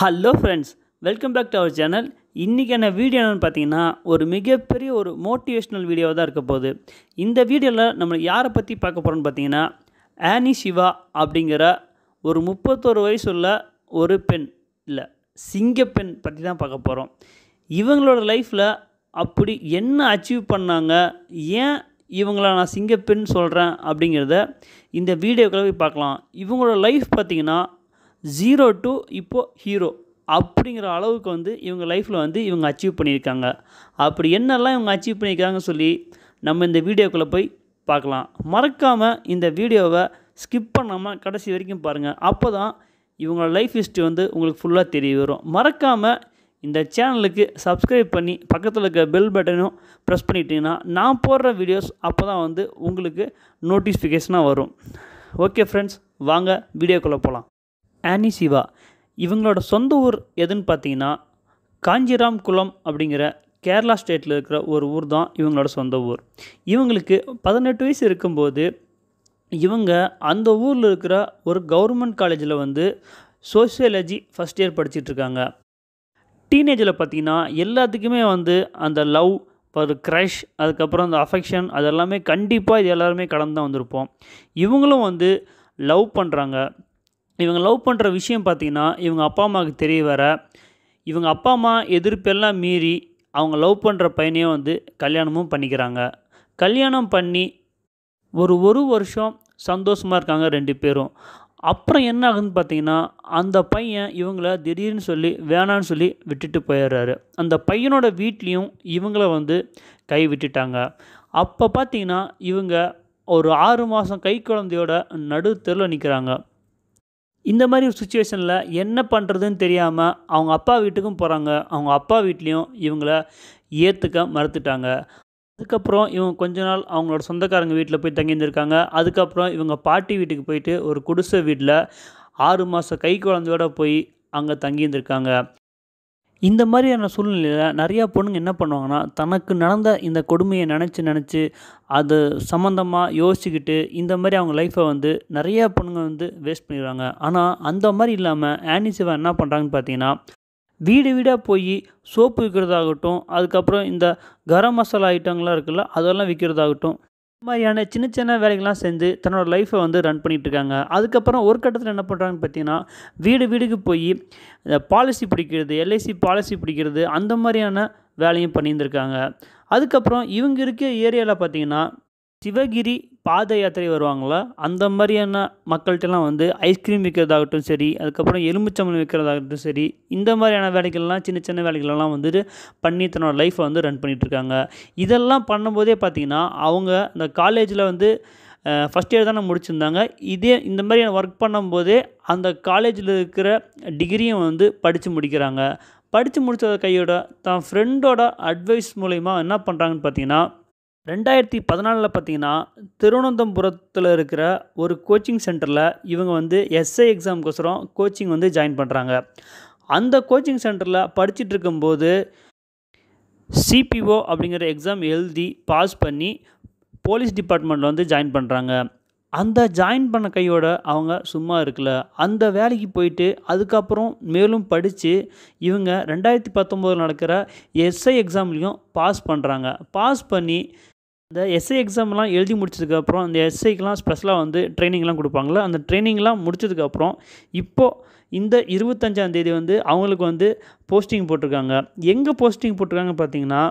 hello friends welcome back to our channel இன்றைக்கான video என்னென்னு பார்த்தீங்கன்னா ஒரு மிகப்பெரிய ஒரு மோட்டிவேஷ்னல் வீடியோவாக தான் இருக்க போகுது இந்த வீடியோவில் நம்ம யாரை பற்றி பார்க்க போகிறோம்னு பார்த்தீங்கன்னா ஆனி சிவா அப்படிங்கிற ஒரு முப்பத்தோரு வயசுள்ள ஒரு பெண் இல்லை சிங்கப்பெண் பற்றி தான் பார்க்க போகிறோம் இவங்களோட லைஃப்பில் அப்படி என்ன அச்சீவ் பண்ணாங்க ஏன் இவங்கள நான் சிங்கப்பெண் சொல்கிறேன் அப்படிங்கிறத இந்த வீடியோக்களை போய் பார்க்கலாம் இவங்களோட லைஃப் பார்த்திங்கன்னா ஜீரோ டு இப்போது ஹீரோ அப்படிங்கிற அளவுக்கு வந்து இவங்க லைஃப்பில் வந்து இவங்க அச்சீவ் பண்ணியிருக்காங்க அப்படி என்னெல்லாம் இவங்க அச்சீவ் பண்ணியிருக்காங்கன்னு சொல்லி நம்ம இந்த வீடியோக்குள்ளே போய் பார்க்கலாம் மறக்காமல் இந்த வீடியோவை ஸ்கிப் பண்ணாமல் கடைசி வரைக்கும் பாருங்கள் அப்போ தான் இவங்களோட லைஃப் ஹிஸ்ட்ரி வந்து உங்களுக்கு ஃபுல்லாக தெரிய வரும் மறக்காமல் இந்த சேனலுக்கு சப்ஸ்கிரைப் பண்ணி பக்கத்தில் இருக்க பெல் பட்டனும் ப்ரெஸ் பண்ணிட்டீங்கன்னா நான் போடுற வீடியோஸ் அப்போ தான் வந்து உங்களுக்கு நோட்டிஃபிகேஷனாக வரும் ஓகே ஃப்ரெண்ட்ஸ் வாங்க வீடியோக்குள்ளே போகலாம் ஆனி சிவா இவங்களோட சொந்த ஊர் எதுன்னு பார்த்தீங்கன்னா காஞ்சிராம் குளம் அப்படிங்கிற கேரளா ஸ்டேட்டில் இருக்கிற ஒரு ஊர் தான் இவங்களோட சொந்த ஊர் இவங்களுக்கு பதினெட்டு வயசு இருக்கும்போது இவங்க அந்த ஊரில் இருக்கிற ஒரு கவர்மெண்ட் காலேஜில் வந்து சோசியாலஜி ஃபஸ்ட் இயர் படிச்சிட்ருக்காங்க டீனேஜில் பார்த்திங்கன்னா எல்லாத்துக்குமே வந்து அந்த லவ் ஒரு க்ரஷ் அதுக்கப்புறம் அந்த அஃபெக்ஷன் அதெல்லாமே கண்டிப்பாக இது எல்லாருமே கடந்து தான் வந்திருப்போம் இவங்களும் வந்து லவ் பண்ணுறாங்க இவங்க லவ் பண்ணுற விஷயம் பார்த்திங்கன்னா இவங்க அப்பா அம்மாவுக்கு தெரிய வர இவங்க அப்பா அம்மா எதிர்ப்பெல்லாம் மீறி அவங்க லவ் பண்ணுற பையனையும் வந்து கல்யாணமும் பண்ணிக்கிறாங்க கல்யாணம் பண்ணி ஒரு ஒரு வருஷம் சந்தோஷமாக இருக்காங்க ரெண்டு பேரும் அப்புறம் என்ன ஆகுதுன்னு பார்த்தீங்கன்னா அந்த பையன் இவங்கள திடீர்னு சொல்லி வேணான்னு சொல்லி விட்டுட்டு போயிடுறாரு அந்த பையனோட வீட்லேயும் இவங்கள வந்து கை விட்டுட்டாங்க அப்போ பார்த்தீங்கன்னா இவங்க ஒரு ஆறு மாதம் கை குழந்தையோட நடு தெருவில் நிற்கிறாங்க இந்த மாதிரி ஒரு சுச்சுவேஷனில் என்ன பண்ணுறதுன்னு தெரியாமல் அவங்க அப்பா வீட்டுக்கும் போகிறாங்க அவங்க அப்பா வீட்லேயும் இவங்கள ஏற்றுக்க மறுத்துட்டாங்க அதுக்கப்புறம் இவங்க கொஞ்ச நாள் அவங்களோட சொந்தக்காரங்க வீட்டில் போய் தங்கியிருந்திருக்காங்க அதுக்கப்புறம் இவங்க பாட்டி வீட்டுக்கு போயிட்டு ஒரு குடிசை வீட்டில் ஆறு மாத கை குழந்தையோட போய் அங்கே தங்கியிருந்திருக்காங்க இந்த மாதிரியான சூழ்நிலையில் நிறையா பொண்ணுங்க என்ன பண்ணுவாங்கன்னா தனக்கு நடந்த இந்த கொடுமையை நினச்சி நினச்சி அது சம்மந்தமாக யோசிச்சுக்கிட்டு இந்த மாதிரி அவங்க லைஃப்பை வந்து நிறையா பொண்ணுங்க வந்து வேஸ்ட் பண்ணிடுவாங்க ஆனால் அந்த மாதிரி இல்லாமல் ஆனி சிவா என்ன பண்ணுறாங்கன்னு பார்த்தீங்கன்னா வீடு வீடாக போய் சோப்பு விற்கிறதாகட்டும் அதுக்கப்புறம் இந்த கரம் மசாலா ஐட்டங்கள்லாம் இருக்குல்ல அதெல்லாம் விற்கிறதாகட்டும் மாதிரியான சின்ன சின்ன வேலைகள்லாம் செஞ்சு தன்னோட லைஃப்பை வந்து ரன் பண்ணிகிட்ருக்காங்க அதுக்கப்புறம் ஒரு கட்டத்தில் என்ன பண்ணுறாங்கன்னு பார்த்தீங்கன்னா வீடு வீடுக்கு போய் பாலிசி பிடிக்கிறது எல்ஐசி பாலிசி பிடிக்கிறது அந்த மாதிரியான வேலையும் பண்ணியிருந்திருக்காங்க அதுக்கப்புறம் இவங்க இருக்க ஏரியாவில் பார்த்தீங்கன்னா சிவகிரி பாத யாத்திரை வருவாங்களா அந்த மாதிரியான மக்கள்கிட்டலாம் வந்து ஐஸ்கிரீம் விற்கிறதாகட்டும் சரி அதுக்கப்புறம் எலும்புச்சம்பளம் விற்கிறதாகட்டும் சரி இந்த மாதிரியான வேலைகள்லாம் சின்ன சின்ன வேலைகள்லாம் வந்துட்டு பண்ணி தன்னோட லைஃப்பை வந்து ரன் பண்ணிகிட்ருக்காங்க இதெல்லாம் பண்ணும்போதே பார்த்திங்கன்னா அவங்க இந்த காலேஜில் வந்து ஃபஸ்ட் இயர் தானே முடிச்சிருந்தாங்க இதே இந்த மாதிரியான ஒர்க் பண்ணும்போதே அந்த காலேஜில் இருக்கிற டிகிரியும் வந்து படித்து முடிக்கிறாங்க படித்து முடித்தத கையோட தான் ஃப்ரெண்டோட அட்வைஸ் மூலயமா என்ன பண்ணுறாங்கன்னு பார்த்தீங்கன்னா ரெண்டாயிரத்தி பதினாலில் பார்த்தீங்கன்னா திருவனந்தபுரத்தில் இருக்கிற ஒரு கோச்சிங் சென்டரில் இவங்க வந்து எஸ்ஐ எக்ஸாம்க்கோசரம் கோச்சிங் வந்து ஜாயின் பண்ணுறாங்க அந்த கோச்சிங் சென்டரில் படிச்சுட்டு இருக்கும்போது சிபிஓ அப்படிங்கிற எக்ஸாம் எழுதி பாஸ் பண்ணி போலீஸ் டிபார்ட்மெண்ட்டில் வந்து ஜாயின் பண்ணுறாங்க அந்த ஜாயின் பண்ண கையோட அவங்க சும்மா இருக்கல அந்த வேலைக்கு போயிட்டு அதுக்கப்புறம் மேலும் படித்து இவங்க ரெண்டாயிரத்தி பத்தொம்போதில் நடக்கிற எஸ்ஐ எக்ஸாம்லேயும் பாஸ் பண்ணுறாங்க பாஸ் பண்ணி இந்த எஸ்ஐ எக்ஸாம்லாம் எழுதி முடிச்சதுக்கப்புறம் இந்த எஸ்ஐக்கெலாம் ஸ்பெஷலாக வந்து ட்ரைனிங்லாம் கொடுப்பாங்கள அந்த ட்ரைனிங்லாம் முடிச்சதுக்கப்புறம் இப்போது இந்த தேதி வந்து அவங்களுக்கு வந்து போஸ்டிங் போட்டிருக்காங்க எங்கே போஸ்டிங் போட்டிருக்காங்க பார்த்தீங்கன்னா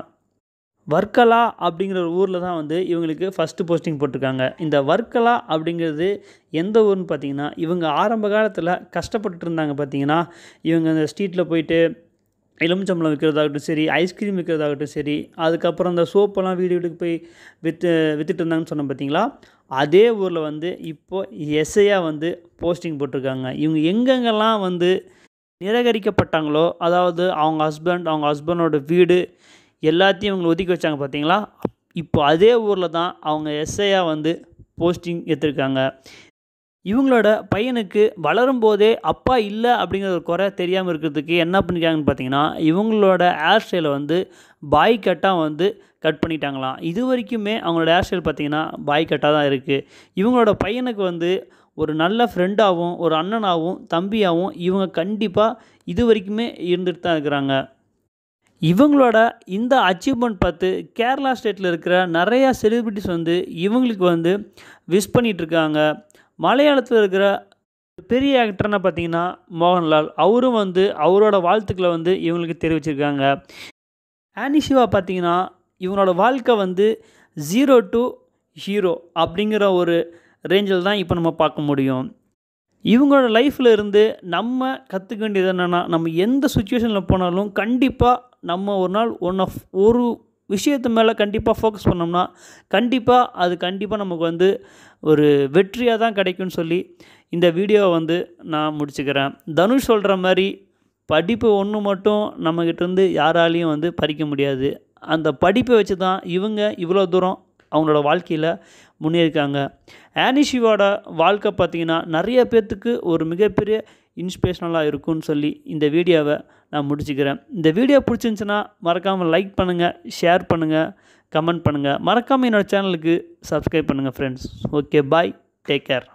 வர்க்கலா அப்படிங்கிற ஒரு ஊரில் தான் வந்து இவங்களுக்கு ஃபஸ்ட்டு போஸ்டிங் போட்டிருக்காங்க இந்த வர்க்கலா அப்படிங்கிறது எந்த ஊர்னு பார்த்தீங்கன்னா இவங்க ஆரம்ப காலத்தில் கஷ்டப்பட்டுட்டு இருந்தாங்க பார்த்தீங்கன்னா இவங்க அந்த ஸ்ட்ரீட்டில் போயிட்டு எலுமிச்சம்பழம் விற்கிறதாகட்டும் சரி ஐஸ்கிரீம் விற்கிறதாகட்டும் சரி அதுக்கப்புறம் இந்த சோப்பெல்லாம் வீடு வீடுக்கு போய் விற்று விற்றுட்டு இருந்தாங்கன்னு சொன்னோம் பார்த்தீங்களா அதே ஊரில் வந்து இப்போது எஸ்ஐயாக வந்து போஸ்டிங் போட்டிருக்காங்க இவங்க எங்கெங்கெல்லாம் வந்து நிராகரிக்கப்பட்டாங்களோ அதாவது அவங்க ஹஸ்பண்ட் அவங்க ஹஸ்பண்டோட வீடு எல்லாத்தையும் இவங்களை ஒதுக்கி வச்சாங்க பார்த்தீங்களா இப்போ அதே ஊரில் தான் அவங்க எஸ்ஐயாக வந்து போஸ்டிங் எடுத்திருக்காங்க இவங்களோட பையனுக்கு வளரும் போதே அப்பா இல்லை அப்படிங்கிற ஒரு குறை தெரியாமல் இருக்கிறதுக்கு என்ன பண்ணிக்கிறாங்கன்னு பார்த்தீங்கன்னா இவங்களோட ஹேர் ஸ்டைலை வந்து பாய் கட்டாக வந்து கட் பண்ணிட்டாங்களாம் இது வரைக்குமே அவங்களோட ஹேர் ஸ்டைல் பார்த்திங்கன்னா பாய் கட்டாக தான் இருக்குது இவங்களோட பையனுக்கு வந்து ஒரு நல்ல ஃப்ரெண்டாகவும் ஒரு அண்ணனாகவும் தம்பியாகவும் இவங்க கண்டிப்பாக இது வரைக்குமே இருந்துகிட்டு தான் இருக்கிறாங்க இவங்களோட இந்த அச்சீவ்மெண்ட் பார்த்து கேரளா ஸ்டேட்டில் இருக்கிற நிறையா செலிப்ரிட்டிஸ் வந்து இவங்களுக்கு வந்து விஷ் பண்ணிகிட்ருக்காங்க மலையாளத்தில் இருக்கிற பெரிய ஆக்டர்னா பார்த்தீங்கன்னா மோகன்லால் அவரும் வந்து அவரோட வாழ்த்துக்களை வந்து இவங்களுக்கு தெரிவிச்சிருக்காங்க ஆனி சிவா பார்த்தீங்கன்னா இவங்களோட வாழ்க்கை வந்து ஜீரோ டு ஹீரோ அப்படிங்கிற ஒரு ரேஞ்சில் தான் இப்போ நம்ம பார்க்க முடியும் இவங்களோட லைஃப்பில் இருந்து நம்ம கற்றுக்க வேண்டியது என்னென்னா நம்ம எந்த சுச்சுவேஷனில் போனாலும் கண்டிப்பாக நம்ம ஒரு நாள் ஒன் ஆஃப் ஒரு விஷயத்து மேலே கண்டிப்பாக ஃபோக்கஸ் பண்ணோம்னா கண்டிப்பாக அது கண்டிப்பாக நமக்கு வந்து ஒரு வெற்றியாக தான் கிடைக்கும்னு சொல்லி இந்த வீடியோவை வந்து நான் முடிச்சுக்கிறேன் தனுஷ் சொல்கிற மாதிரி படிப்பு ஒன்று மட்டும் நம்மக்கிட்டேருந்து யாராலையும் வந்து பறிக்க முடியாது அந்த படிப்பை வச்சு தான் இவங்க இவ்வளோ தூரம் அவங்களோட வாழ்க்கையில் முன்னேறிக்காங்க ஆனிஷிவோட வாழ்க்கை பார்த்திங்கன்னா நிறைய பேர்த்துக்கு ஒரு மிகப்பெரிய இன்ஸ்பிரேஷனலாக இருக்கும்னு சொல்லி இந்த வீடியோவை நான் முடிச்சுக்கிறேன் இந்த வீடியோ பிடிச்சிருந்துச்சுன்னா மறக்காமல் லைக் பண்ணுங்கள் ஷேர் பண்ணுங்கள் கமெண்ட் பண்ணுங்கள் மறக்காமல் என்னோடய சேனலுக்கு சப்ஸ்கிரைப் பண்ணுங்கள் friends okay bye take care